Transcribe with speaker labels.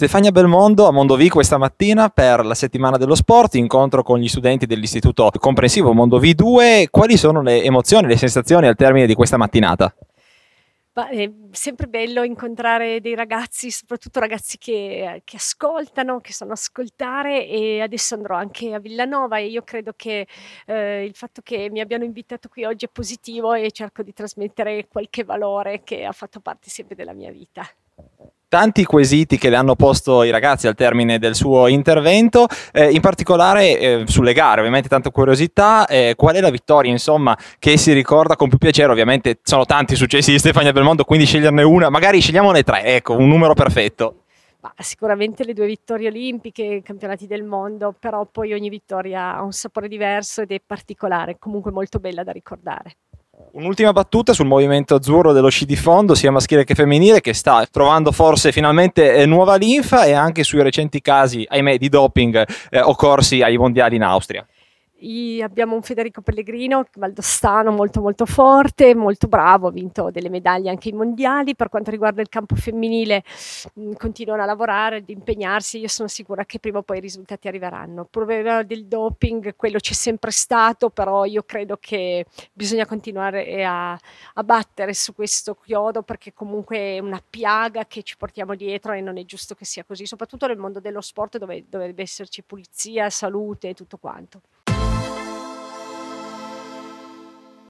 Speaker 1: Stefania Belmondo a Mondovì questa mattina per la settimana dello sport, incontro con gli studenti dell'istituto comprensivo Mondovì 2. Quali sono le emozioni, le sensazioni al termine di questa mattinata?
Speaker 2: Ma è sempre bello incontrare dei ragazzi, soprattutto ragazzi che, che ascoltano, che sanno ascoltare e adesso andrò anche a Villanova e io credo che eh, il fatto che mi abbiano invitato qui oggi è positivo e cerco di trasmettere qualche valore che ha fatto parte sempre della mia vita
Speaker 1: tanti quesiti che le hanno posto i ragazzi al termine del suo intervento, eh, in particolare eh, sulle gare, ovviamente tanta curiosità, eh, qual è la vittoria insomma che si ricorda con più piacere, ovviamente sono tanti i successi di Stefania Belmondo, quindi sceglierne una, magari scegliamone tre, ecco, un numero perfetto.
Speaker 2: Ma sicuramente le due vittorie olimpiche, i campionati del mondo, però poi ogni vittoria ha un sapore diverso ed è particolare, comunque molto bella da ricordare.
Speaker 1: Un'ultima battuta sul movimento azzurro dello sci di fondo, sia maschile che femminile, che sta trovando forse finalmente eh, nuova linfa e anche sui recenti casi, ahimè, di doping eh, occorsi ai mondiali in Austria.
Speaker 2: I, abbiamo un Federico Pellegrino, valdostano, molto molto forte, molto bravo, ha vinto delle medaglie anche ai mondiali. Per quanto riguarda il campo femminile mm, continuano a lavorare, ad impegnarsi, io sono sicura che prima o poi i risultati arriveranno. Il Problema del doping, quello c'è sempre stato, però io credo che bisogna continuare a, a battere su questo chiodo perché comunque è una piaga che ci portiamo dietro e non è giusto che sia così, soprattutto nel mondo dello sport dove dovrebbe esserci pulizia, salute e tutto quanto.